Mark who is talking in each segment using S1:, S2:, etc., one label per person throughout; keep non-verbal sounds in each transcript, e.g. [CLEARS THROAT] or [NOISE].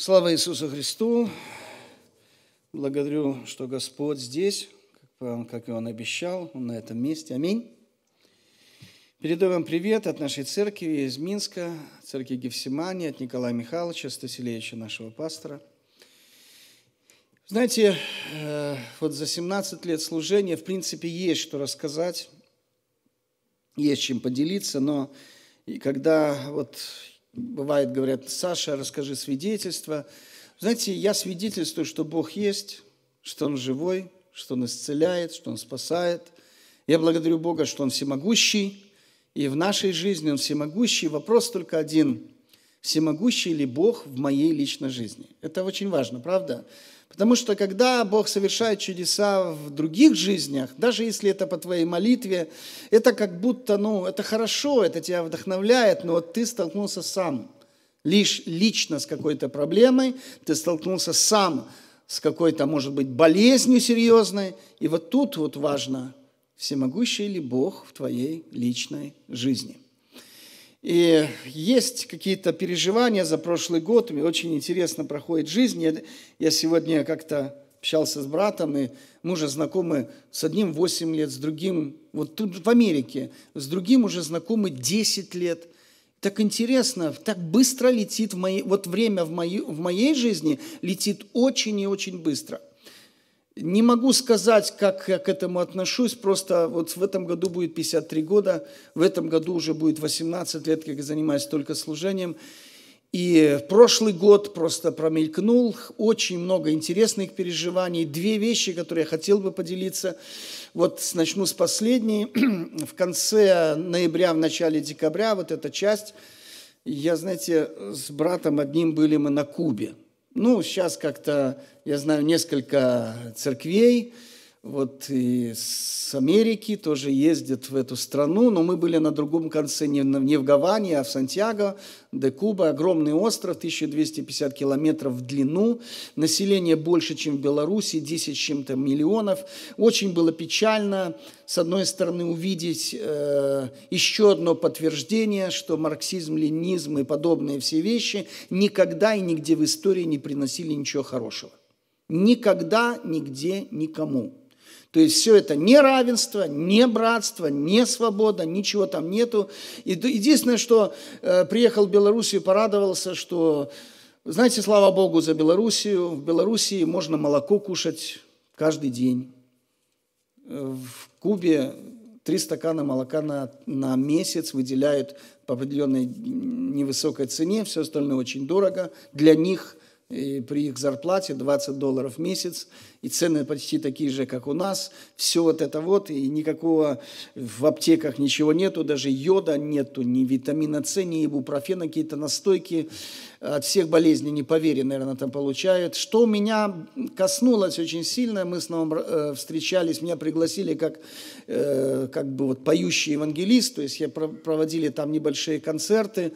S1: Слава Иисусу Христу! Благодарю, что Господь здесь, как и Он обещал, Он на этом месте. Аминь. Передаю вам привет от нашей церкви из Минска, церкви Гефсимани, от Николая Михайловича Стасилевича, нашего пастора. Знаете, э, вот за 17 лет служения, в принципе, есть что рассказать, есть чем поделиться, но и когда вот бывает, говорят, Саша, расскажи свидетельство. Знаете, я свидетельствую, что Бог есть, что Он живой, что Он исцеляет, что Он спасает. Я благодарю Бога, что Он всемогущий, и в нашей жизни Он всемогущий. Вопрос только один – всемогущий ли Бог в моей личной жизни? Это очень важно, правда? Потому что когда Бог совершает чудеса в других жизнях, даже если это по твоей молитве, это как будто, ну, это хорошо, это тебя вдохновляет, но вот ты столкнулся сам, лишь лично с какой-то проблемой, ты столкнулся сам с какой-то, может быть, болезнью серьезной. И вот тут вот важно, всемогущий ли Бог в твоей личной жизни – и есть какие-то переживания за прошлый год, мне очень интересно проходит жизнь. Я, я сегодня как-то общался с братом, и мы уже знакомы с одним 8 лет, с другим, вот тут в Америке, с другим уже знакомы 10 лет. Так интересно, так быстро летит в моей, вот время в моей, в моей жизни летит очень и очень быстро – не могу сказать, как я к этому отношусь, просто вот в этом году будет 53 года, в этом году уже будет 18 лет, как я занимаюсь только служением. И прошлый год просто промелькнул, очень много интересных переживаний. Две вещи, которые я хотел бы поделиться. Вот начну с последней. [CLEARS THROAT] В конце ноября, в начале декабря, вот эта часть, я, знаете, с братом одним были мы на Кубе – ну, сейчас как-то, я знаю, несколько церквей, вот и с Америки тоже ездят в эту страну, но мы были на другом конце, не, не в Гаване, а в Сантьяго де Куба. Огромный остров, 1250 километров в длину, население больше, чем в Беларуси, 10 чем-то миллионов. Очень было печально, с одной стороны, увидеть э, еще одно подтверждение, что марксизм, ленизм и подобные все вещи никогда и нигде в истории не приносили ничего хорошего. Никогда, нигде, никому. То есть все это не равенство, не братство, не свобода, ничего там нету. И единственное, что э, приехал в Белоруссию, порадовался, что, знаете, слава Богу за Белоруссию, в Белоруссии можно молоко кушать каждый день. В Кубе три стакана молока на, на месяц выделяют по определенной невысокой цене, все остальное очень дорого для них и при их зарплате 20 долларов в месяц, и цены почти такие же, как у нас. Все вот это вот, и никакого в аптеках ничего нету, даже йода нету, ни витамина С, ни ибупрофена, какие-то настойки от всех болезней, не поверь, наверное, там получают. Что меня коснулось очень сильно, мы с Новым э, встречались, меня пригласили как, э, как бы вот поющий евангелист, то есть я проводили там небольшие концерты,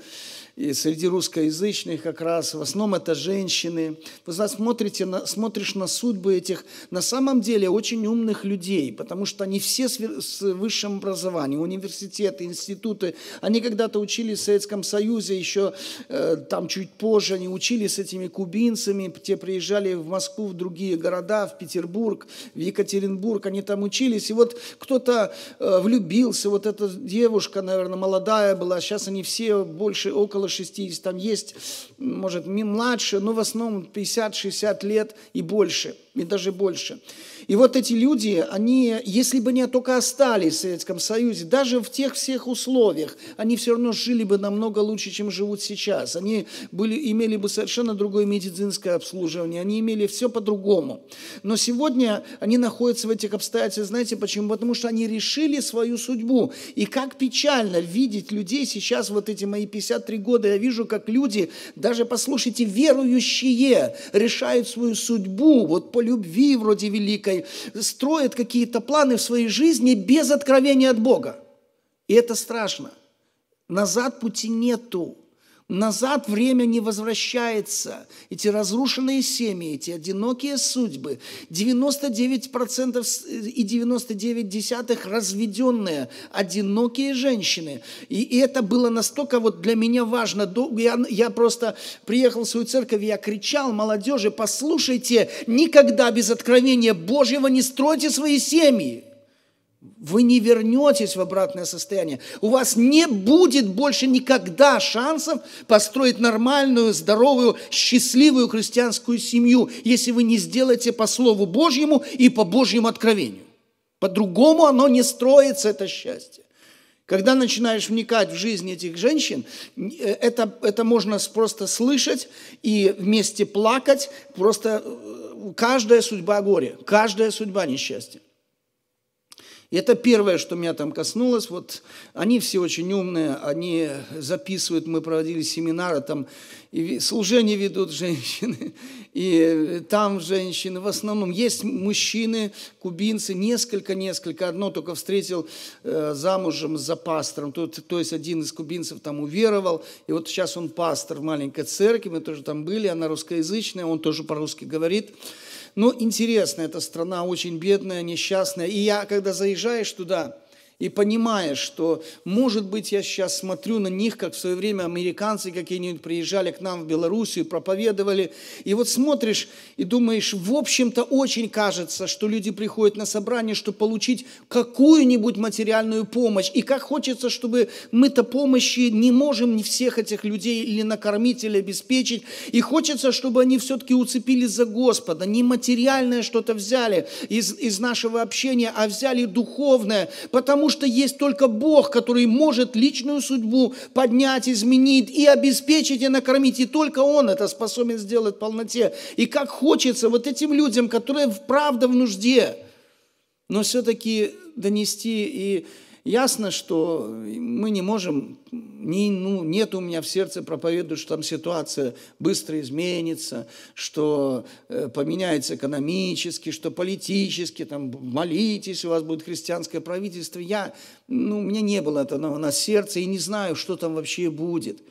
S1: и среди русскоязычных как раз, в основном это женщины. Вы смотрите на, смотришь на судьбы этих, на самом деле, очень умных людей, потому что они все с, с высшим образованием, университеты, институты, они когда-то учились в Советском Союзе, еще э, там чуть позже они учились с этими кубинцами, те приезжали в Москву, в другие города, в Петербург, в Екатеринбург, они там учились, и вот кто-то э, влюбился, вот эта девушка, наверное, молодая была, сейчас они все больше около около 60, там есть, может, младше, но в основном 50-60 лет и больше, и даже больше. И вот эти люди, они, если бы не только остались в Советском Союзе, даже в тех всех условиях, они все равно жили бы намного лучше, чем живут сейчас. Они были, имели бы совершенно другое медицинское обслуживание, они имели все по-другому. Но сегодня они находятся в этих обстоятельствах, знаете почему? Потому что они решили свою судьбу. И как печально видеть людей сейчас, вот эти мои 53 года, я вижу, как люди, даже, послушайте, верующие решают свою судьбу, вот по любви вроде великой, люди строят какие-то планы в своей жизни без откровения от Бога. И это страшно. Назад пути нету. Назад время не возвращается. Эти разрушенные семьи, эти одинокие судьбы, 99% э, и 99 десятых разведенные, одинокие женщины. И это было настолько вот для меня важно. Я, я просто приехал в свою церковь, я кричал молодежи, послушайте, никогда без откровения Божьего не стройте свои семьи. Вы не вернетесь в обратное состояние. У вас не будет больше никогда шансов построить нормальную, здоровую, счастливую христианскую семью, если вы не сделаете по Слову Божьему и по Божьему откровению. По-другому оно не строится, это счастье. Когда начинаешь вникать в жизнь этих женщин, это, это можно просто слышать и вместе плакать. Просто э, каждая судьба горе, каждая судьба несчастье. И это первое, что меня там коснулось. Вот они все очень умные, они записывают, мы проводили семинары, там и служение ведут женщины, [LAUGHS] и там женщины в основном. Есть мужчины, кубинцы, несколько-несколько, одно только встретил э, замужем за пастором, то, то есть один из кубинцев там уверовал, и вот сейчас он пастор в маленькой церкви, мы тоже там были, она русскоязычная, он тоже по-русски говорит, но интересно, эта страна очень бедная, несчастная. И я, когда заезжаешь туда, и понимаешь, что, может быть, я сейчас смотрю на них, как в свое время американцы какие-нибудь приезжали к нам в Белоруссию, проповедовали, и вот смотришь и думаешь, в общем-то, очень кажется, что люди приходят на собрание, чтобы получить какую-нибудь материальную помощь, и как хочется, чтобы мы-то помощи не можем не всех этих людей или накормить, или обеспечить, и хочется, чтобы они все-таки уцепились за Господа, не материальное что-то взяли из, из нашего общения, а взяли духовное, потому что есть только Бог, который может личную судьбу поднять, изменить и обеспечить, и накормить. И только Он это способен сделать в полноте. И как хочется вот этим людям, которые правда в нужде, но все-таки донести и Ясно, что мы не можем, не, ну, нет у меня в сердце проповедовать, что там ситуация быстро изменится, что э, поменяется экономически, что политически, там, молитесь, у вас будет христианское правительство. Я, ну, у меня не было этого на, на сердце и не знаю, что там вообще будет.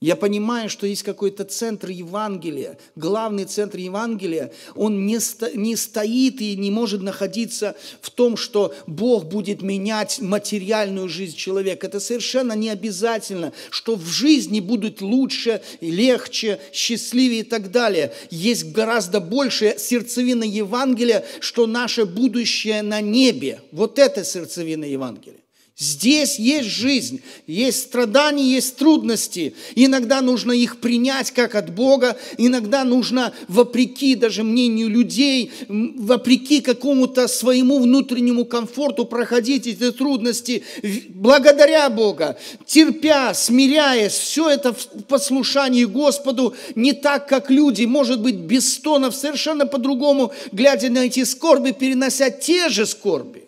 S1: Я понимаю, что есть какой-то центр Евангелия, главный центр Евангелия, он не, сто, не стоит и не может находиться в том, что Бог будет менять материальную жизнь человека. Это совершенно не обязательно, что в жизни будет лучше, легче, счастливее и так далее. Есть гораздо больше сердцевины Евангелия, что наше будущее на небе. Вот это сердцевина Евангелия. Здесь есть жизнь, есть страдания, есть трудности. Иногда нужно их принять как от Бога, иногда нужно вопреки даже мнению людей, вопреки какому-то своему внутреннему комфорту проходить эти трудности, благодаря Бога, терпя, смиряясь, все это в послушании Господу, не так, как люди, может быть, без стонов, совершенно по-другому, глядя на эти скорби, перенося те же скорби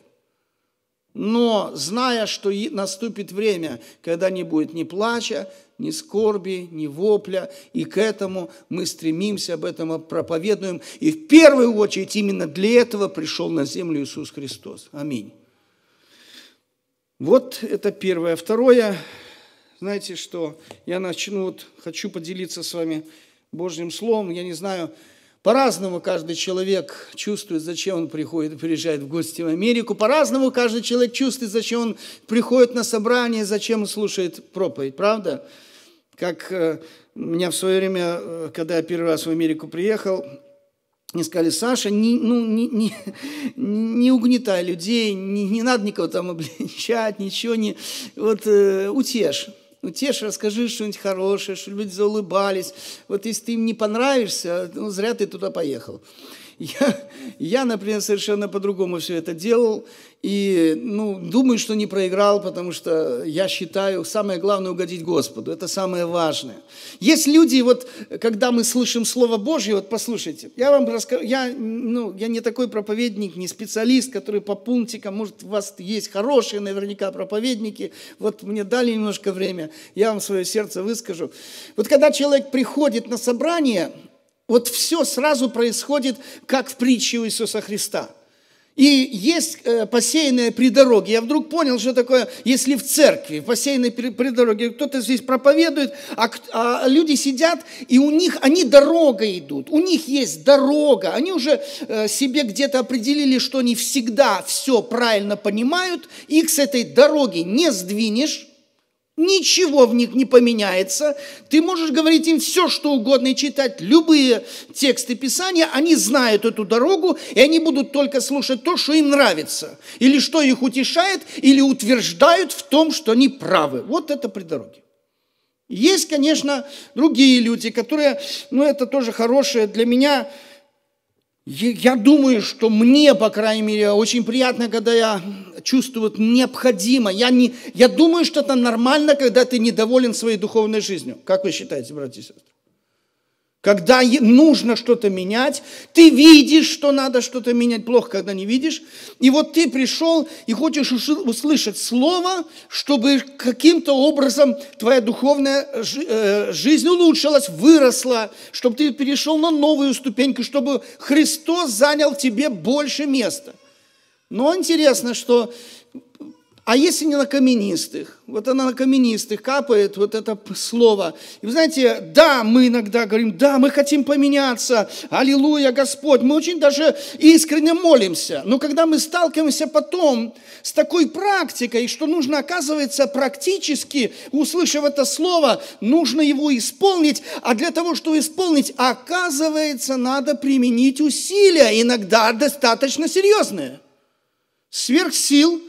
S1: но зная, что наступит время, когда не будет ни плача, ни скорби, ни вопля, и к этому мы стремимся, об этом проповедуем. И в первую очередь именно для этого пришел на землю Иисус Христос. Аминь. Вот это первое. Второе, знаете, что я начну, вот хочу поделиться с вами Божьим Словом. Я не знаю, по-разному каждый человек чувствует, зачем он приходит, приезжает в гости в Америку. По-разному каждый человек чувствует, зачем он приходит на собрание, зачем он слушает проповедь. Правда? Как э, меня в свое время, э, когда я первый раз в Америку приехал, мне сказали, Саша, не, ну, не, не, не угнетай людей, не, не надо никого там обличать, ничего не... Вот э, утешь. Ну утешь, расскажи что-нибудь хорошее, чтобы люди заулыбались. Вот если ты им не понравишься, ну, зря ты туда поехал. Я, я, например, совершенно по-другому все это делал. И ну, думаю, что не проиграл, потому что я считаю, самое главное угодить Господу. Это самое важное. Есть люди, вот когда мы слышим Слово Божье, вот послушайте, я вам расскажу, я, ну, я не такой проповедник, не специалист, который по пунктикам, может, у вас есть хорошие наверняка проповедники, вот мне дали немножко время, я вам свое сердце выскажу. Вот когда человек приходит на собрание, вот все сразу происходит, как в притче у Иисуса Христа – и есть э, посеянные при дороге. Я вдруг понял, что такое, если в церкви, посеянные при, дороге, кто-то здесь проповедует, а, а люди сидят, и у них, они дорога идут, у них есть дорога. Они уже э, себе где-то определили, что они всегда все правильно понимают, их с этой дороги не сдвинешь, Ничего в них не поменяется. Ты можешь говорить им все, что угодно, и читать любые тексты Писания. Они знают эту дорогу, и они будут только слушать то, что им нравится, или что их утешает, или утверждают в том, что они правы. Вот это при дороге. Есть, конечно, другие люди, которые, ну это тоже хорошее для меня, я думаю, что мне, по крайней мере, очень приятно, когда я чувствуют необходимо. Я, не, я думаю, что это нормально, когда ты недоволен своей духовной жизнью. Как вы считаете, братья и сестры? Когда нужно что-то менять, ты видишь, что надо что-то менять, плохо, когда не видишь. И вот ты пришел и хочешь услышать слово, чтобы каким-то образом твоя духовная э, жизнь улучшилась, выросла, чтобы ты перешел на новую ступеньку, чтобы Христос занял тебе больше места. Но интересно, что... А если не на каменистых? Вот она на каменистых капает, вот это слово. И вы знаете, да, мы иногда говорим, да, мы хотим поменяться, аллилуйя, Господь. Мы очень даже искренне молимся. Но когда мы сталкиваемся потом с такой практикой, что нужно, оказывается, практически, услышав это слово, нужно его исполнить, а для того, чтобы исполнить, оказывается, надо применить усилия, иногда достаточно серьезные. Сверх сил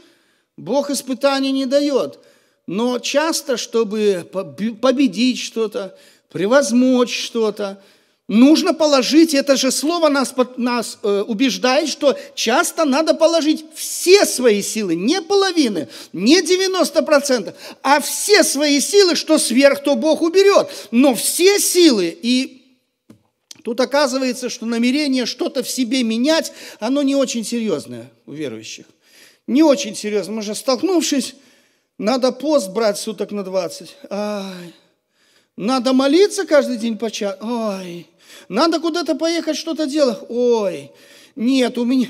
S1: Бог испытаний не дает, но часто, чтобы победить что-то, превозмочь что-то, нужно положить, это же слово нас, нас э, убеждает, что часто надо положить все свои силы, не половины, не 90%, а все свои силы, что сверх, то Бог уберет, но все силы и Тут оказывается, что намерение что-то в себе менять, оно не очень серьезное у верующих. Не очень серьезно. Мы же столкнувшись, надо пост брать суток на 20. Ай. Надо молиться каждый день по час, Ой. Надо куда-то поехать, что-то делать. Ой. Нет, у меня...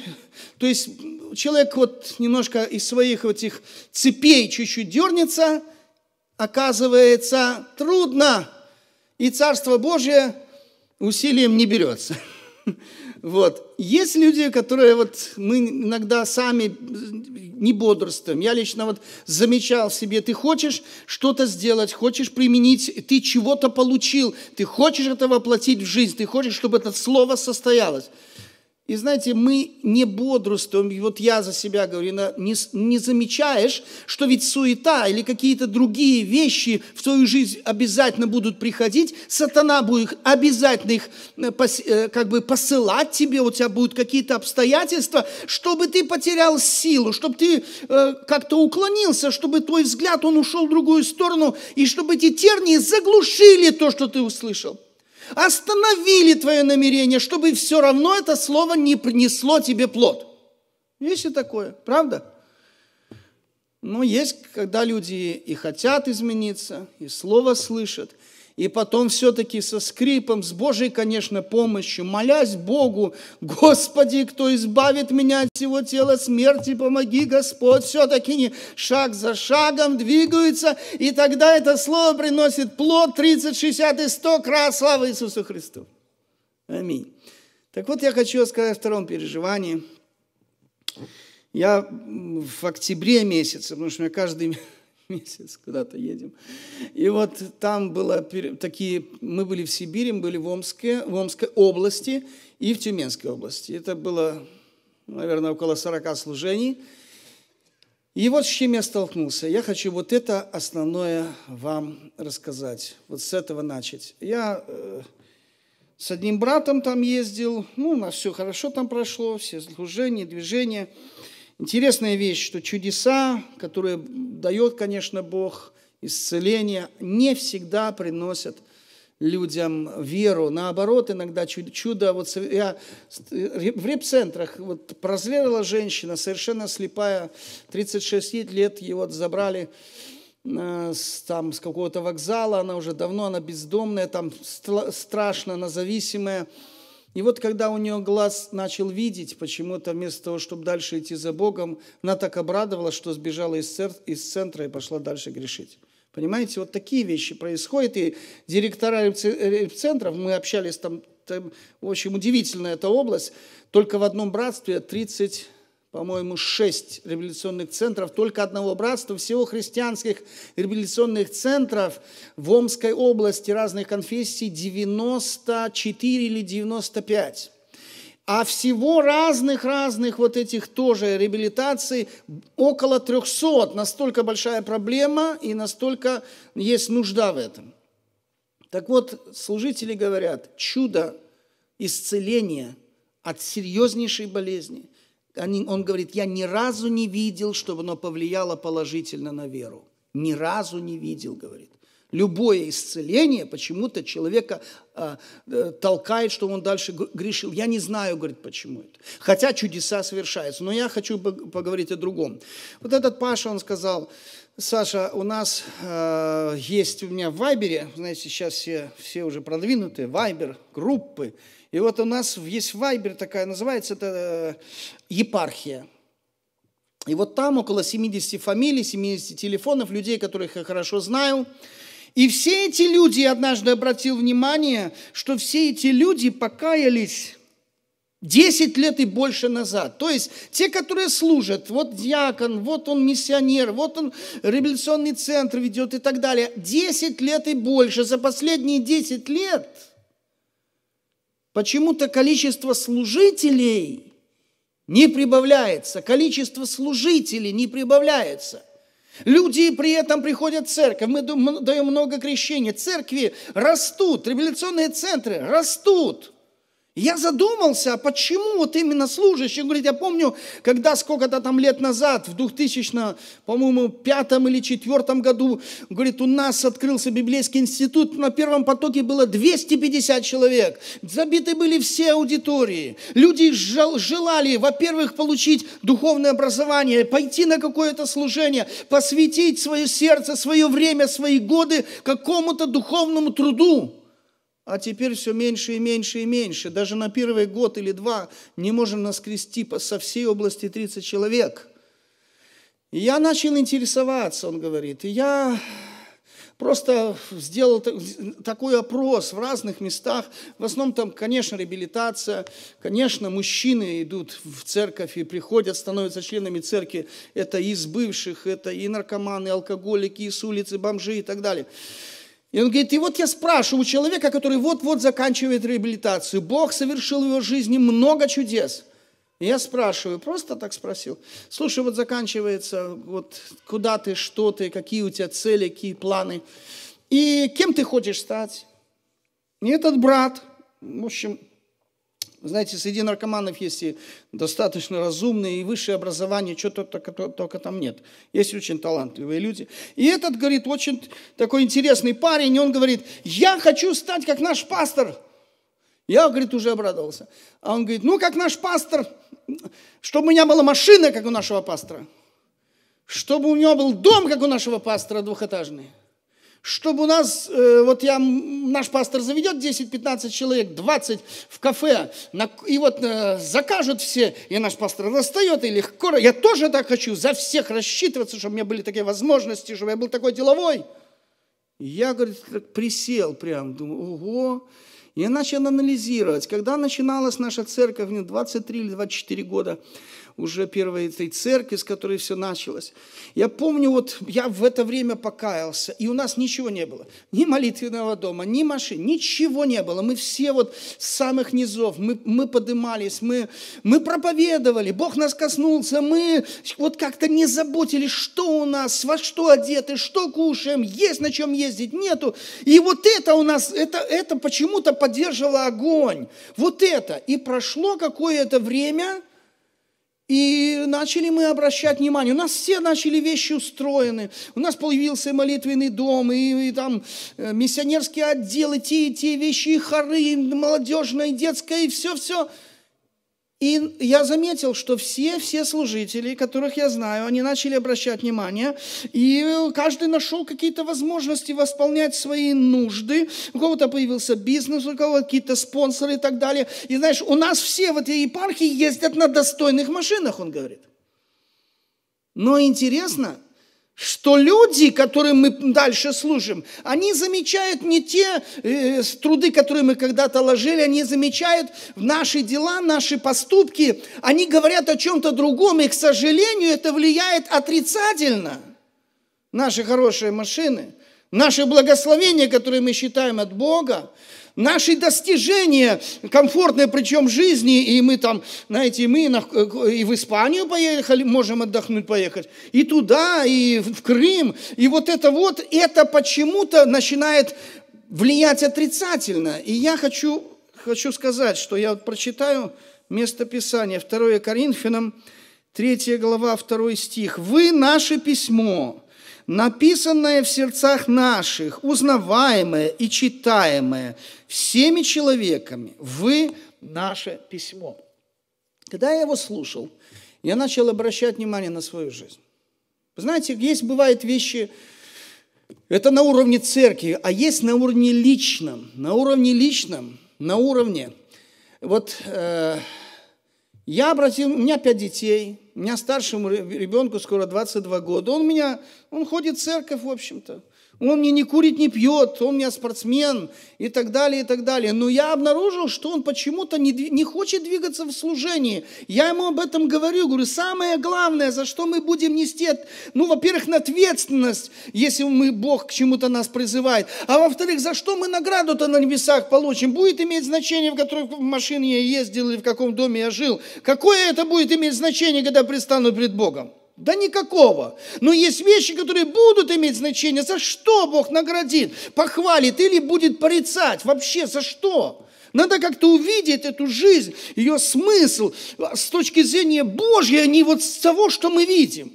S1: То есть человек вот немножко из своих вот этих цепей чуть-чуть дернется, оказывается, трудно. И Царство Божие – усилием не берется. [LAUGHS] Вот. Есть люди, которые вот мы иногда сами не бодрствуем. Я лично вот замечал себе, ты хочешь что-то сделать, хочешь применить, ты чего-то получил, ты хочешь это воплотить в жизнь, ты хочешь, чтобы это слово состоялось. И знаете, мы не бодрствуем, и вот я за себя говорю, не, не замечаешь, что ведь суета или какие-то другие вещи в твою жизнь обязательно будут приходить, сатана будет обязательно их э, э, как бы посылать тебе, у тебя будут какие-то обстоятельства, чтобы ты потерял силу, чтобы ты э, как-то уклонился, чтобы твой взгляд, он ушел в другую сторону, и чтобы эти тернии заглушили то, что ты услышал. Остановили твое намерение, чтобы все равно это слово не принесло тебе плод. Есть и такое, правда? Но есть, когда люди и хотят измениться, и слово слышат, и потом все-таки со скрипом, с Божьей, конечно, помощью, молясь Богу, Господи, кто избавит меня от всего тела смерти, помоги, Господь, все-таки не шаг за шагом двигаются, и тогда это слово приносит плод 30, 60 и 100 раз, слава Иисусу Христу. Аминь. Так вот, я хочу сказать о втором переживании. Я в октябре месяце, потому что у меня каждый месяц куда-то едем. И вот там было такие, мы были в Сибири, мы были в Омске, в Омской области и в Тюменской области. Это было, наверное, около 40 служений. И вот с чем я столкнулся. Я хочу вот это основное вам рассказать, вот с этого начать. Я э, с одним братом там ездил, ну, у нас все хорошо там прошло, все служения, движения. Интересная вещь, что чудеса, которые дает, конечно, Бог, исцеление, не всегда приносят людям веру. Наоборот, иногда чудо, вот я э, в реп-центрах вот прозрела женщина, совершенно слепая, 36 лет, ее вот забрали э, там, с какого-то вокзала, она уже давно, она бездомная, там страшно, она зависимая. И вот когда у нее глаз начал видеть, почему-то вместо того, чтобы дальше идти за Богом, она так обрадовалась, что сбежала из, центра и пошла дальше грешить. Понимаете, вот такие вещи происходят. И директора центров мы общались там, там, в общем, удивительная эта область, только в одном братстве 30 по-моему, шесть революционных центров, только одного братства, всего христианских революционных центров в Омской области разных конфессий 94 или 95. А всего разных-разных вот этих тоже реабилитаций около 300. Настолько большая проблема и настолько есть нужда в этом. Так вот, служители говорят, чудо исцеления от серьезнейшей болезни – он говорит, я ни разу не видел, чтобы оно повлияло положительно на веру. Ни разу не видел, говорит. Любое исцеление почему-то человека а, э, толкает, что он дальше грешил. Я не знаю, говорит, почему это. Хотя чудеса совершаются. Но я хочу поговорить о другом. Вот этот Паша, он сказал, Саша, у нас э, есть у меня в Вайбере, знаете, сейчас все, все уже продвинутые, Вайбер, группы. И вот у нас есть Вайбер такая, называется это э, епархия. И вот там около 70 фамилий, 70 телефонов, людей, которых я хорошо знаю. И все эти люди, я однажды обратил внимание, что все эти люди покаялись 10 лет и больше назад. То есть те, которые служат, вот диакон, вот он миссионер, вот он революционный центр ведет и так далее. 10 лет и больше. За последние 10 лет почему-то количество служителей не прибавляется. Количество служителей не прибавляется. Люди при этом приходят в церковь, мы даем много крещения, церкви растут, революционные центры растут – я задумался, а почему вот именно служащий. Он говорит, я помню, когда сколько-то там лет назад, в 2000, по-моему, пятом или четвертом году, говорит, у нас открылся библейский институт, на первом потоке было 250 человек. Забиты были все аудитории. Люди желали, во-первых, получить духовное образование, пойти на какое-то служение, посвятить свое сердце, свое время, свои годы какому-то духовному труду. А теперь все меньше и меньше и меньше. Даже на первый год или два не можем наскрести со всей области 30 человек. И я начал интересоваться, он говорит. И я просто сделал такой опрос в разных местах. В основном там, конечно, реабилитация, конечно, мужчины идут в церковь и приходят, становятся членами церкви. Это из бывших, это и наркоманы, и алкоголики, и с улицы, бомжи и так далее. И он говорит, и вот я спрашиваю у человека, который вот-вот заканчивает реабилитацию, Бог совершил в его жизни много чудес. И я спрашиваю, просто так спросил, слушай, вот заканчивается, вот куда ты, что ты, какие у тебя цели, какие планы, и кем ты хочешь стать? И этот брат, в общем, знаете, среди наркоманов есть и достаточно разумные, и высшее образование, что-то только, только там нет. Есть очень талантливые люди. И этот, говорит, очень такой интересный парень, и он говорит, я хочу стать как наш пастор. Я, говорит, уже обрадовался. А он говорит, ну, как наш пастор, чтобы у меня была машина, как у нашего пастора, чтобы у него был дом, как у нашего пастора, двухэтажный чтобы у нас, э, вот я, наш пастор заведет 10-15 человек, 20 в кафе, и вот э, закажут все, и наш пастор расстает, и легко, я тоже так хочу, за всех рассчитываться, чтобы у меня были такие возможности, чтобы я был такой деловой. Я, говорит, присел прям, думаю, ого, я начал анализировать. Когда начиналась наша церковь, мне 23 или 24 года, уже первой этой церкви, с которой все началось. Я помню, вот я в это время покаялся, и у нас ничего не было. Ни молитвенного дома, ни машин, ничего не было. Мы все вот с самых низов, мы, мы подымались, мы, мы проповедовали, Бог нас коснулся, мы вот как-то не заботились, что у нас, во что одеты, что кушаем, есть на чем ездить, нету. И вот это у нас, это, это почему-то поддерживало огонь. Вот это. И прошло какое-то время, и начали мы обращать внимание. У нас все начали вещи устроены. У нас появился молитвенный дом, и, и там э, миссионерские отделы, те и те вещи, и хоры, и молодежная, и детская, и все-все. И я заметил, что все, все служители, которых я знаю, они начали обращать внимание, и каждый нашел какие-то возможности восполнять свои нужды. У кого-то появился бизнес, у кого-то какие-то спонсоры и так далее. И знаешь, у нас все в этой епархии ездят на достойных машинах, он говорит. Но интересно, что люди, которым мы дальше служим, они замечают не те э, труды, которые мы когда-то ложили, они замечают наши дела, наши поступки, они говорят о чем-то другом, и, к сожалению, это влияет отрицательно. Наши хорошие машины, наши благословения, которые мы считаем от Бога, Наши достижения, комфортная причем жизни, и мы там, знаете, мы э, и в Испанию поехали, можем отдохнуть, поехать, и туда, и в Крым, и вот это вот, это почему-то начинает влиять отрицательно. И я хочу, хочу сказать, что я вот прочитаю место Писания, 2 Коринфянам, 3 глава, 2 стих. «Вы наше письмо, написанное в сердцах наших, узнаваемое и читаемое всеми человеками, вы наше письмо. Когда я его слушал, я начал обращать внимание на свою жизнь. Вы знаете, есть, бывают вещи, это на уровне церкви, а есть на уровне личном, на уровне личном, на уровне, вот э, я обратил, у меня пять детей, у меня старшему ребенку скоро 22 года, он меня, он ходит в церковь, в общем-то. Он мне не курит, не пьет, он у меня спортсмен и так далее, и так далее. Но я обнаружил, что он почему-то не, не хочет двигаться в служении. Я ему об этом говорю, говорю, самое главное, за что мы будем нести, ну, во-первых, на ответственность, если мы, Бог к чему-то нас призывает. А во-вторых, за что мы награду-то на небесах получим? Будет иметь значение, в которой машине я ездил или в каком доме я жил? Какое это будет иметь значение, когда предстану пред Богом? Да никакого. Но есть вещи, которые будут иметь значение. За что Бог наградит? Похвалит или будет порицать? Вообще за что? Надо как-то увидеть эту жизнь, ее смысл с точки зрения Божьей, а не вот с того, что мы видим.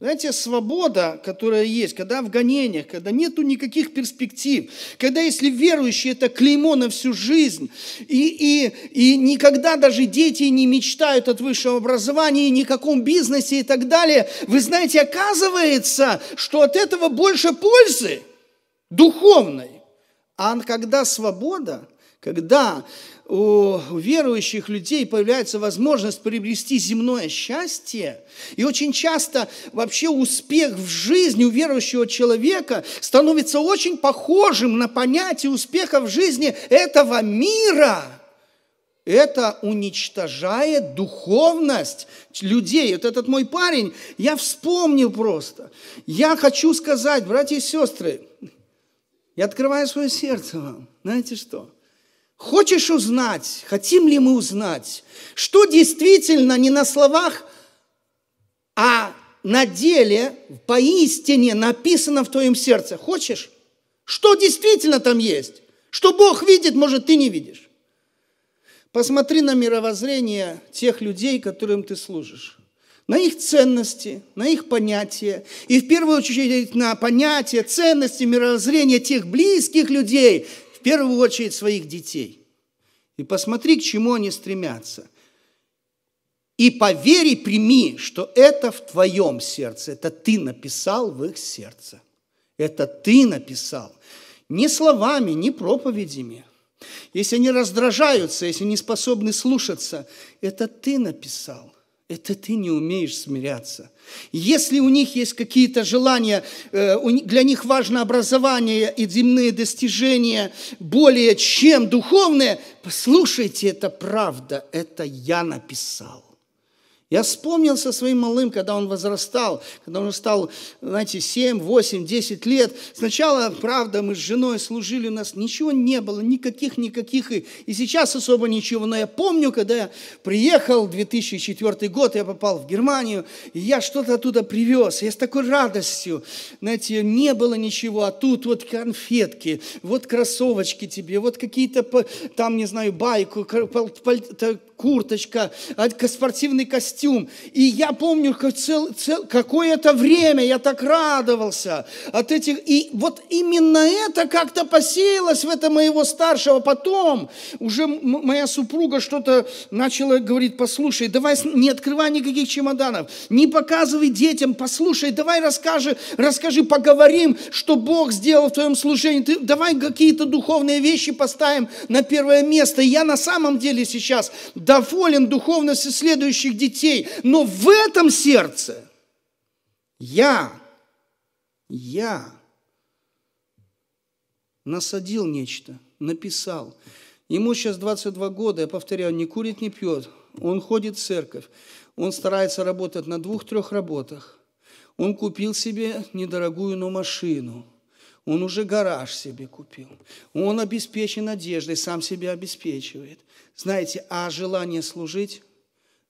S1: Знаете, свобода, которая есть, когда в гонениях, когда нету никаких перспектив, когда если верующий, это клеймо на всю жизнь, и, и, и никогда даже дети не мечтают от высшего образования, никаком бизнесе и так далее, вы знаете, оказывается, что от этого больше пользы духовной. А когда свобода – когда у верующих людей появляется возможность приобрести земное счастье, и очень часто вообще успех в жизни у верующего человека становится очень похожим на понятие успеха в жизни этого мира – это уничтожает духовность людей. Вот этот мой парень, я вспомнил просто. Я хочу сказать, братья и сестры, я открываю свое сердце вам. Знаете что? Хочешь узнать, хотим ли мы узнать, что действительно не на словах, а на деле, поистине написано в твоем сердце? Хочешь? Что действительно там есть? Что Бог видит, может, ты не видишь. Посмотри на мировоззрение тех людей, которым ты служишь на их ценности, на их понятия. И в первую очередь на понятия, ценности, мировоззрение тех близких людей, в первую очередь своих детей. И посмотри, к чему они стремятся. И поверь и прими, что это в твоем сердце, это ты написал в их сердце. Это ты написал. Не словами, не проповедями. Если они раздражаются, если не способны слушаться, это ты написал. Это ты не умеешь смиряться. Если у них есть какие-то желания, э, для них важно образование и земные достижения более чем духовные, послушайте, это правда, это я написал. Я вспомнил со своим малым, когда он возрастал, когда он стал, знаете, 7, 8, 10 лет. Сначала, правда, мы с женой служили, у нас ничего не было, никаких, никаких, и, и сейчас особо ничего. Но я помню, когда я приехал, 2004 год, я попал в Германию, и я что-то оттуда привез. Я с такой радостью, знаете, не было ничего, а тут вот конфетки, вот кроссовочки тебе, вот какие-то там, не знаю, байку, курточка, а, спортивный костюм. И я помню, как цел, цел, какое это время, я так радовался от этих. И вот именно это как-то посеялось в это моего старшего. Потом уже моя супруга что-то начала говорить, послушай, давай не открывай никаких чемоданов, не показывай детям, послушай, давай расскажи, расскажи, поговорим, что Бог сделал в твоем служении. Ты, давай какие-то духовные вещи поставим на первое место. И я на самом деле сейчас доволен духовностью следующих детей, но в этом сердце я, я насадил нечто, написал. Ему сейчас 22 года, я повторяю, не курит, не пьет. Он ходит в церковь. Он старается работать на двух-трех работах. Он купил себе недорогую, но машину – он уже гараж себе купил. Он обеспечен одеждой, сам себя обеспечивает. Знаете, а желание служить,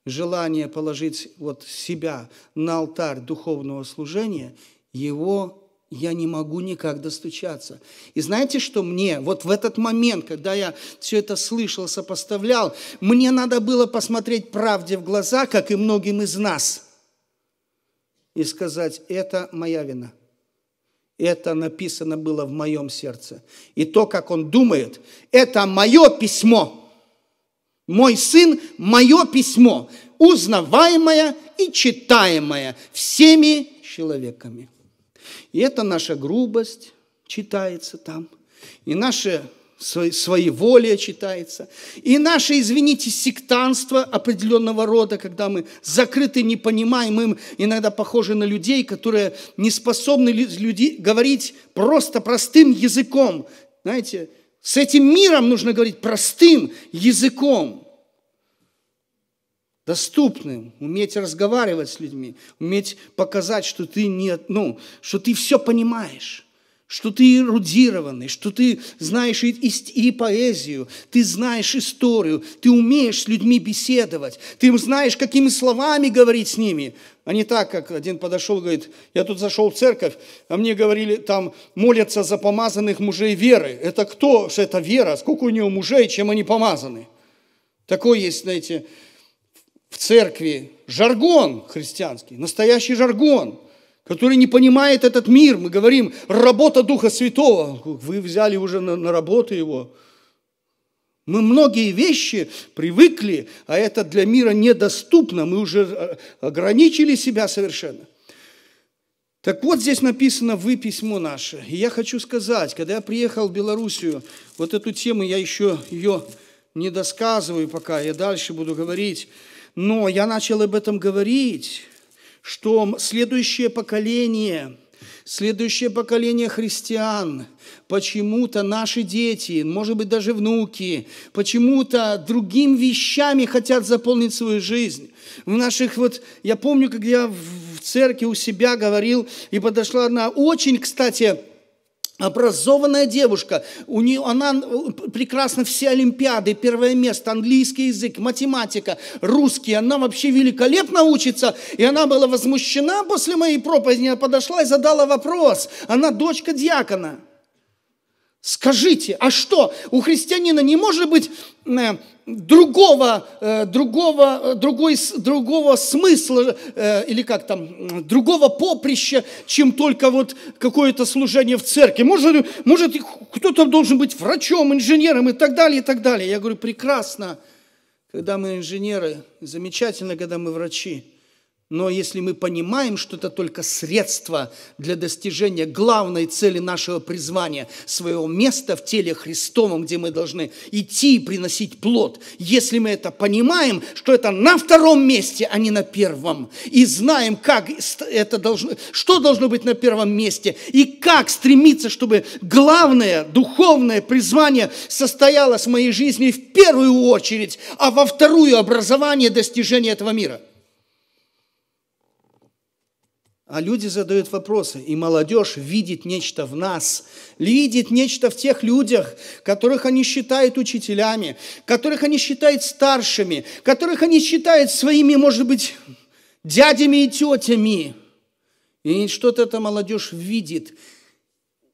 S1: желание положить вот себя на алтарь духовного служения, его я не могу никак достучаться. И знаете, что мне, вот в этот момент, когда я все это слышал, сопоставлял, мне надо было посмотреть правде в глаза, как и многим из нас, и сказать, это моя вина. Это написано было в моем сердце. И то, как он думает, это мое письмо. Мой сын, мое письмо, узнаваемое и читаемое всеми человеками. И это наша грубость читается там, и наше своей своеволие читается. И наше, извините, сектанство определенного рода, когда мы закрыты, не понимаем, им иногда похожи на людей, которые не способны люди, говорить просто простым языком. Знаете, с этим миром нужно говорить простым языком, доступным, уметь разговаривать с людьми, уметь показать, что ты не, ну, что ты все понимаешь что ты эрудированный, что ты знаешь и, и, и поэзию, ты знаешь историю, ты умеешь с людьми беседовать, ты знаешь, какими словами говорить с ними, а не так, как один подошел, говорит, я тут зашел в церковь, а мне говорили, там молятся за помазанных мужей веры. Это кто же это вера? Сколько у него мужей, чем они помазаны? Такой есть, знаете, в церкви жаргон христианский, настоящий жаргон – который не понимает этот мир. Мы говорим, работа Духа Святого. Вы взяли уже на, на работу его. Мы многие вещи привыкли, а это для мира недоступно. Мы уже э, ограничили себя совершенно. Так вот, здесь написано «Вы письмо наше». И я хочу сказать, когда я приехал в Белоруссию, вот эту тему я еще ее не досказываю пока, я дальше буду говорить, но я начал об этом говорить, что следующее поколение, следующее поколение христиан, почему-то наши дети, может быть, даже внуки, почему-то другим вещами хотят заполнить свою жизнь. В наших вот, я помню, как я в церкви у себя говорил, и подошла одна очень, кстати, образованная девушка, у нее, она э, прекрасно все олимпиады, первое место, английский язык, математика, русский, она вообще великолепно учится, и она была возмущена после моей проповеди, она подошла и задала вопрос, она дочка диакона – Скажите, а что? У христианина не может быть э, другого, э, другого, э, другой, другого смысла или как там, другого поприща, чем только вот какое-то служение в церкви. Может, может кто-то должен быть врачом, инженером и так далее, и так далее. Я говорю, прекрасно, когда мы инженеры, замечательно, когда мы врачи. Но если мы понимаем, что это только средство для достижения главной цели нашего призвания, своего места в теле Христовом, где мы должны идти и приносить плод, если мы это понимаем, что это на втором месте, а не на первом, и знаем, как это должно, что должно быть на первом месте, и как стремиться, чтобы главное духовное призвание состоялось в моей жизни в первую очередь, а во вторую образование достижения этого мира – а люди задают вопросы, и молодежь видит нечто в нас, видит нечто в тех людях, которых они считают учителями, которых они считают старшими, которых они считают своими, может быть, дядями и тетями. И что-то эта молодежь видит.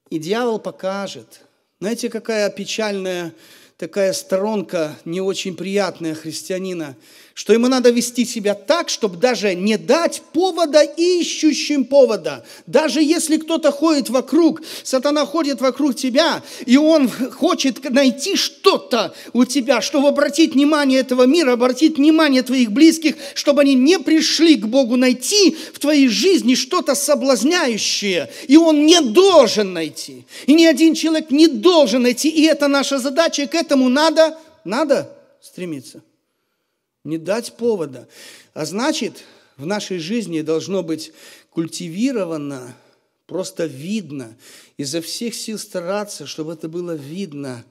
S1: И дьявол покажет. Знаете, какая печальная такая сторонка, не очень приятная христианина – что ему надо вести себя так, чтобы даже не дать повода ищущим повода. Даже если кто-то ходит вокруг, сатана ходит вокруг тебя, и он хочет найти что-то у тебя, чтобы обратить внимание этого мира, обратить внимание твоих близких, чтобы они не пришли к Богу найти в твоей жизни что-то соблазняющее, и он не должен найти. И ни один человек не должен найти, и это наша задача, и к этому надо, надо стремиться не дать повода. А значит, в нашей жизни должно быть культивировано, просто видно, изо всех сил стараться, чтобы это было видно,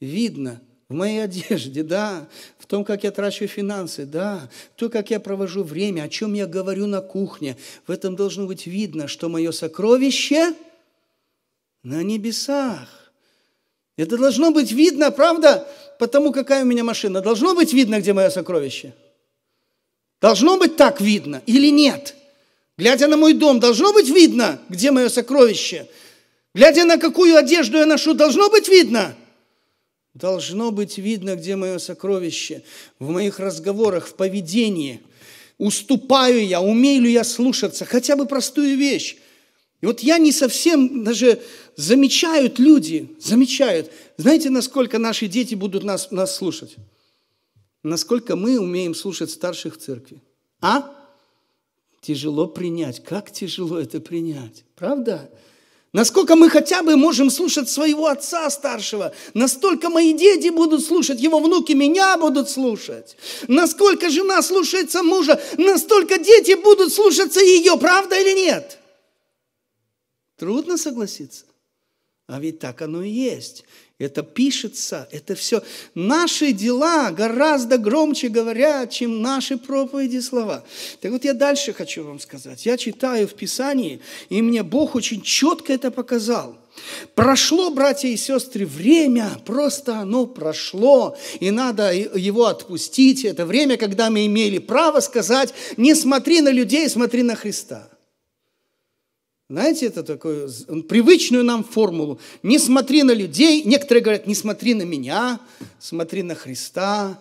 S1: видно, в моей [LAUGHS] одежде, да, в том, как я трачу финансы, да, в том, как я провожу время, о чем я говорю на кухне. В этом должно быть видно, что мое сокровище на небесах. Это должно быть видно, правда, потому какая у меня машина. Должно быть видно, где мое сокровище. Должно быть так видно или нет? Глядя на мой дом, должно быть видно, где мое сокровище. Глядя на какую одежду я ношу, должно быть видно. Должно быть видно, где мое сокровище. В моих разговорах, в поведении. Уступаю я, умею ли я слушаться, хотя бы простую вещь. И вот я не совсем даже замечают люди, замечают. Знаете, насколько наши дети будут нас, нас слушать? Насколько мы умеем слушать старших в церкви. А? Тяжело принять. Как тяжело это принять? Правда? Насколько мы хотя бы можем слушать своего отца старшего, настолько мои дети будут слушать, его внуки меня будут слушать. Насколько жена слушается мужа, настолько дети будут слушаться ее, правда или нет? Трудно согласиться. А ведь так оно и есть. Это пишется, это все. Наши дела гораздо громче говорят, чем наши проповеди слова. Так вот я дальше хочу вам сказать. Я читаю в Писании, и мне Бог очень четко это показал. Прошло, братья и сестры, время, просто оно прошло, и надо его отпустить. Это время, когда мы имели право сказать, не смотри на людей, смотри на Христа. Знаете, это такую привычную нам формулу. Не смотри на людей. Некоторые говорят, не смотри на меня, смотри на Христа.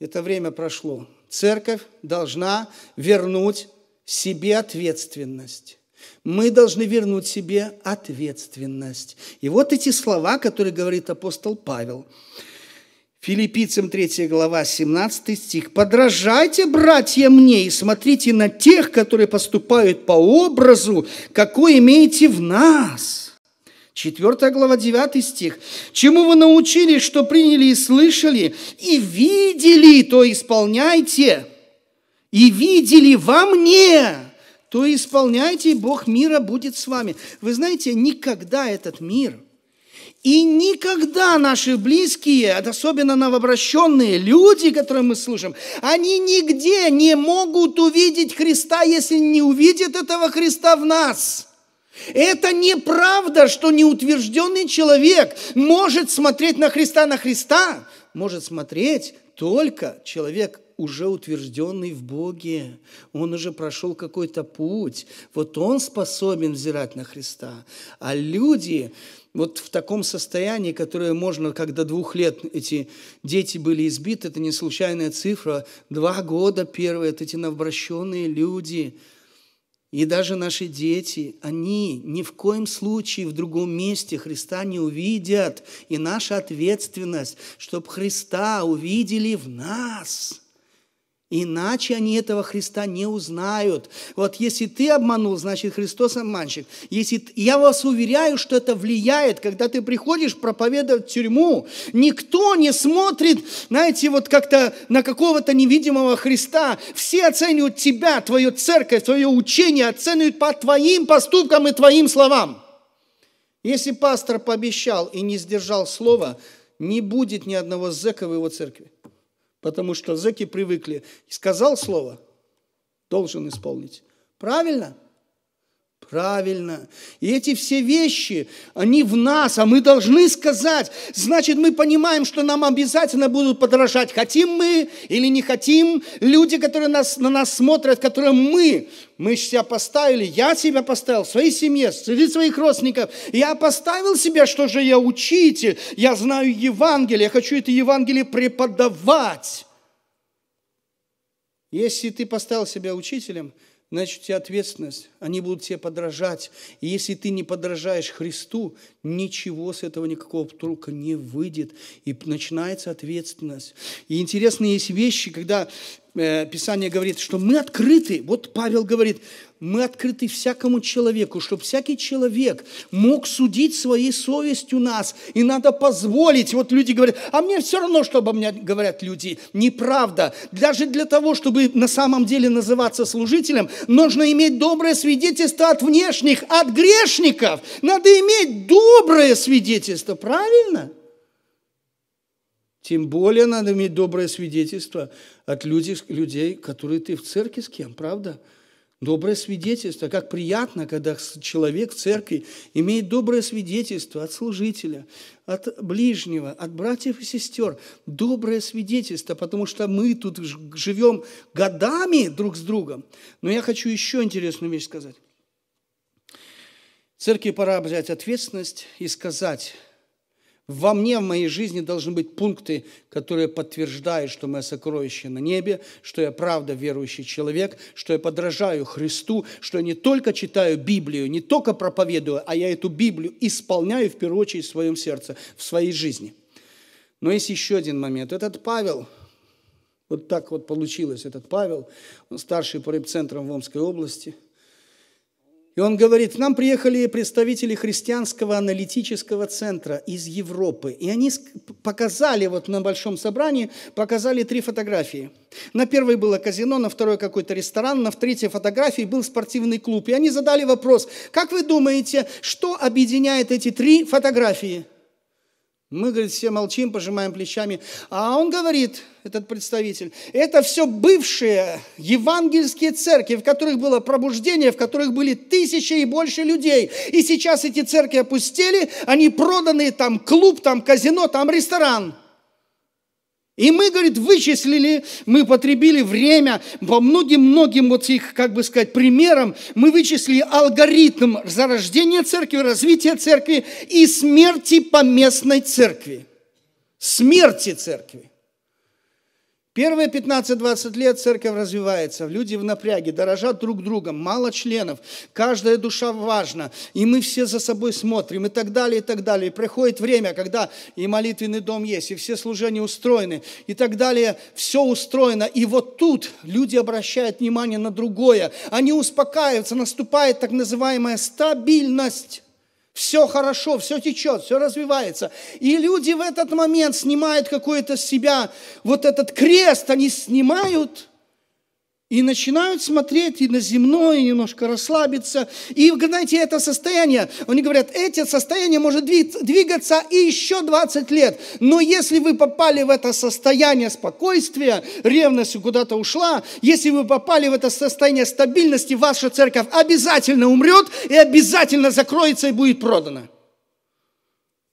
S1: Это время прошло. Церковь должна вернуть себе ответственность. Мы должны вернуть себе ответственность. И вот эти слова, которые говорит апостол Павел. Филиппийцам 3 глава, 17 стих. «Подражайте, братья, мне, и смотрите на тех, которые поступают по образу, какой имеете в нас». 4 глава, 9 стих. «Чему вы научились, что приняли и слышали, и видели, то исполняйте, и видели во мне, то исполняйте, и Бог мира будет с вами». Вы знаете, никогда этот мир – и никогда наши близкие, особенно новообращенные люди, которые мы служим, они нигде не могут увидеть Христа, если не увидят этого Христа в нас. Это неправда, что неутвержденный человек может смотреть на Христа, на Христа может смотреть только человек, уже утвержденный в Боге, он уже прошел какой-то путь, вот он способен взирать на Христа. А люди вот в таком состоянии, которое можно, когда двух лет эти дети были избиты, это не случайная цифра, два года первые, это эти новообращенные люди – и даже наши дети, они ни в коем случае в другом месте Христа не увидят. И наша ответственность, чтобы Христа увидели в нас – Иначе они этого Христа не узнают. Вот если ты обманул, значит Христос обманщик. Если я вас уверяю, что это влияет, когда ты приходишь проповедовать в тюрьму, никто не смотрит, знаете, вот как-то на какого-то невидимого Христа. Все оценивают тебя, твою церковь, твое учение, оценивают по твоим поступкам и твоим словам. Если пастор пообещал и не сдержал слова, не будет ни одного зэка в его церкви. Потому что зэки привыкли. Сказал слово, должен исполнить. Правильно? правильно. И эти все вещи, они в нас, а мы должны сказать. Значит, мы понимаем, что нам обязательно будут подражать, хотим мы или не хотим. Люди, которые нас, на нас смотрят, которые мы, мы себя поставили, я себя поставил в своей семье, среди своих родственников. Я поставил себя, что же я учитель, я знаю Евангелие, я хочу это Евангелие преподавать. Если ты поставил себя учителем – значит, у тебя ответственность, они будут тебе подражать. И если ты не подражаешь Христу, ничего с этого никакого толка не выйдет. И начинается ответственность. И интересные есть вещи, когда э, Писание говорит, что мы открыты. Вот Павел говорит, мы открыты всякому человеку, чтобы всякий человек мог судить своей совестью нас. И надо позволить. Вот люди говорят, а мне все равно, что обо мне говорят люди. Неправда. Даже для того, чтобы на самом деле называться служителем, нужно иметь доброе свидетельство от внешних, от грешников. Надо иметь доброе свидетельство, правильно? Тем более надо иметь доброе свидетельство от людей, людей которые ты в церкви с кем, правда? Правда? Доброе свидетельство. Как приятно, когда человек в церкви имеет доброе свидетельство от служителя, от ближнего, от братьев и сестер. Доброе свидетельство, потому что мы тут живем годами друг с другом. Но я хочу еще интересную вещь сказать. Церкви пора взять ответственность и сказать – во мне, в моей жизни должны быть пункты, которые подтверждают, что мое сокровище на небе, что я правда верующий человек, что я подражаю Христу, что я не только читаю Библию, не только проповедую, а я эту Библию исполняю в первую очередь в своем сердце, в своей жизни. Но есть еще один момент. Этот Павел, вот так вот получилось, этот Павел, он старший по центром в Омской области – и он говорит, к нам приехали представители христианского аналитического центра из Европы. И они показали, вот на большом собрании, показали три фотографии. На первой было казино, на второй какой-то ресторан, на третьей фотографии был спортивный клуб. И они задали вопрос, как вы думаете, что объединяет эти три фотографии – мы, говорит, все молчим, пожимаем плечами. А он говорит, этот представитель, это все бывшие евангельские церкви, в которых было пробуждение, в которых были тысячи и больше людей. И сейчас эти церкви опустили, они проданы, там клуб, там казино, там ресторан – и мы, говорит, вычислили, мы потребили время, по многим-многим вот их, как бы сказать, примерам, мы вычислили алгоритм зарождения церкви, развития церкви и смерти поместной церкви. Смерти церкви. Первые 15-20 лет церковь развивается, люди в напряге, дорожат друг другом, мало членов, каждая душа важна, и мы все за собой смотрим, и так далее, и так далее. И приходит время, когда и молитвенный дом есть, и все служения устроены, и так далее, все устроено. И вот тут люди обращают внимание на другое, они успокаиваются, наступает так называемая стабильность. Все хорошо, все течет, все развивается. И люди в этот момент снимают какой-то с себя вот этот крест, они снимают – и начинают смотреть и на земное, и немножко расслабиться. И, знаете, это состояние, они говорят, это состояние может двигаться и еще 20 лет. Но если вы попали в это состояние спокойствия, ревность куда-то ушла, если вы попали в это состояние стабильности, ваша церковь обязательно умрет и обязательно закроется и будет продана.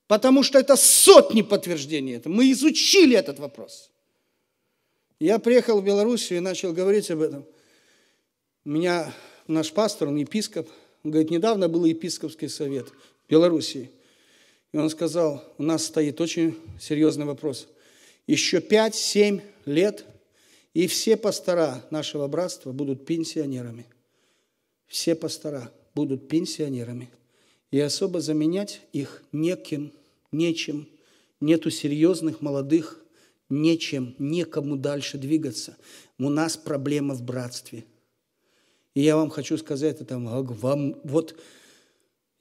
S1: Потому что это сотни подтверждений. Мы изучили этот вопрос. Я приехал в Белоруссию и начал говорить об этом. Меня наш пастор, он епископ, он говорит, недавно был епископский совет в Белоруссии. И он сказал, у нас стоит очень серьезный вопрос. Еще 5-7 лет, и все пастора нашего братства будут пенсионерами. Все пастора будут пенсионерами. И особо заменять их неким, нечем. Нету серьезных молодых нечем, некому дальше двигаться. У нас проблема в братстве. И я вам хочу сказать, это вам, вот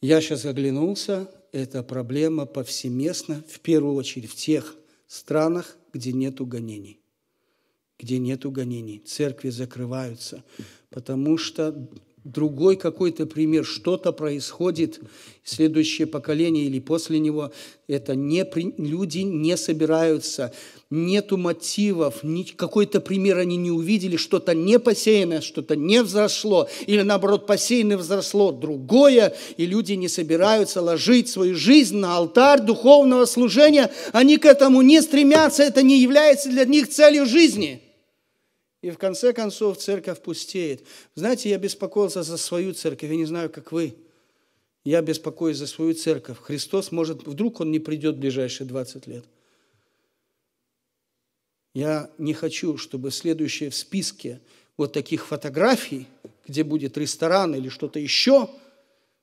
S1: я сейчас оглянулся, Это проблема повсеместно, в первую очередь в тех странах, где нет гонений. Где нет гонений. Церкви закрываются, потому что другой какой-то пример, что-то происходит, следующее поколение или после него, это не, люди не собираются нету мотивов, какой-то пример они не увидели, что-то не посеянное, что-то не взросло, или наоборот посеянное взросло другое, и люди не собираются ложить свою жизнь на алтарь духовного служения, они к этому не стремятся, это не является для них целью жизни. И в конце концов церковь пустеет. Знаете, я беспокоился за свою церковь, я не знаю, как вы. Я беспокоюсь за свою церковь. Христос может, вдруг Он не придет в ближайшие 20 лет – я не хочу, чтобы следующее в списке вот таких фотографий, где будет ресторан или что-то еще,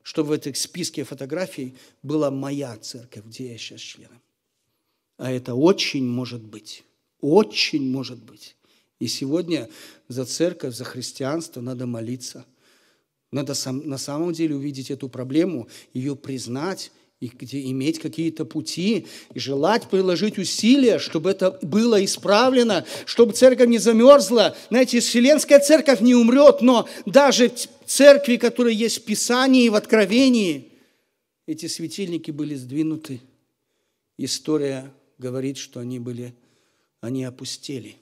S1: чтобы в этих списке фотографий была моя церковь, где я сейчас членом. А это очень может быть. Очень может быть. И сегодня за церковь, за христианство надо молиться. Надо сам, на самом деле увидеть эту проблему, ее признать и где иметь какие-то пути, и желать приложить усилия, чтобы это было исправлено, чтобы церковь не замерзла. Знаете, Вселенская церковь не умрет, но даже церкви, которые есть в Писании и в Откровении, эти светильники были сдвинуты. История говорит, что они были, они опустели,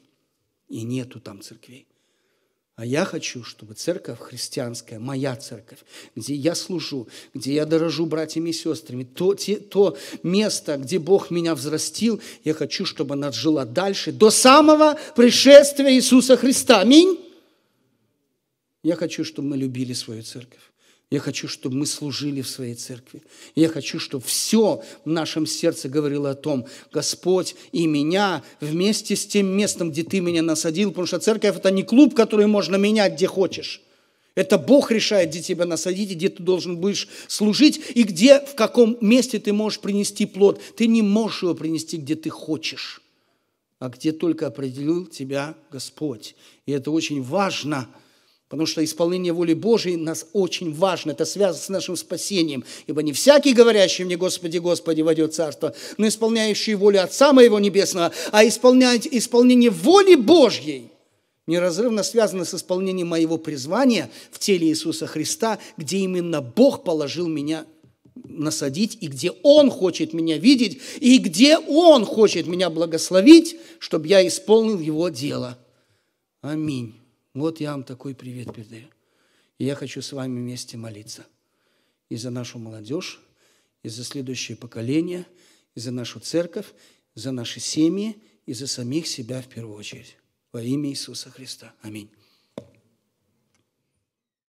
S1: и нету там церквей. А я хочу, чтобы церковь христианская, моя церковь, где я служу, где я дорожу братьями и сестрами, то, те, то место, где Бог меня взрастил, я хочу, чтобы она жила дальше, до самого пришествия Иисуса Христа. Аминь. Я хочу, чтобы мы любили свою церковь. Я хочу, чтобы мы служили в своей церкви. Я хочу, чтобы все в нашем сердце говорило о том, Господь и меня вместе с тем местом, где Ты меня насадил, потому что церковь – это не клуб, который можно менять, где хочешь. Это Бог решает, где тебя насадить, и где ты должен будешь служить, и где, в каком месте ты можешь принести плод. Ты не можешь его принести, где ты хочешь, а где только определил тебя Господь. И это очень важно – Потому что исполнение воли Божией нас очень важно. Это связано с нашим спасением. Ибо не всякий, говорящий мне, Господи, Господи, войдет Царство, но исполняющий волю Отца Моего Небесного, а исполнять исполнение воли Божьей неразрывно связано с исполнением моего призвания в теле Иисуса Христа, где именно Бог положил меня насадить, и где Он хочет меня видеть, и где Он хочет меня благословить, чтобы я исполнил Его дело. Аминь. Вот я вам такой привет передаю. И я хочу с вами вместе молиться. И за нашу молодежь, и за следующее поколение, и за нашу церковь, за наши семьи, и за самих себя в первую очередь. Во имя Иисуса Христа. Аминь.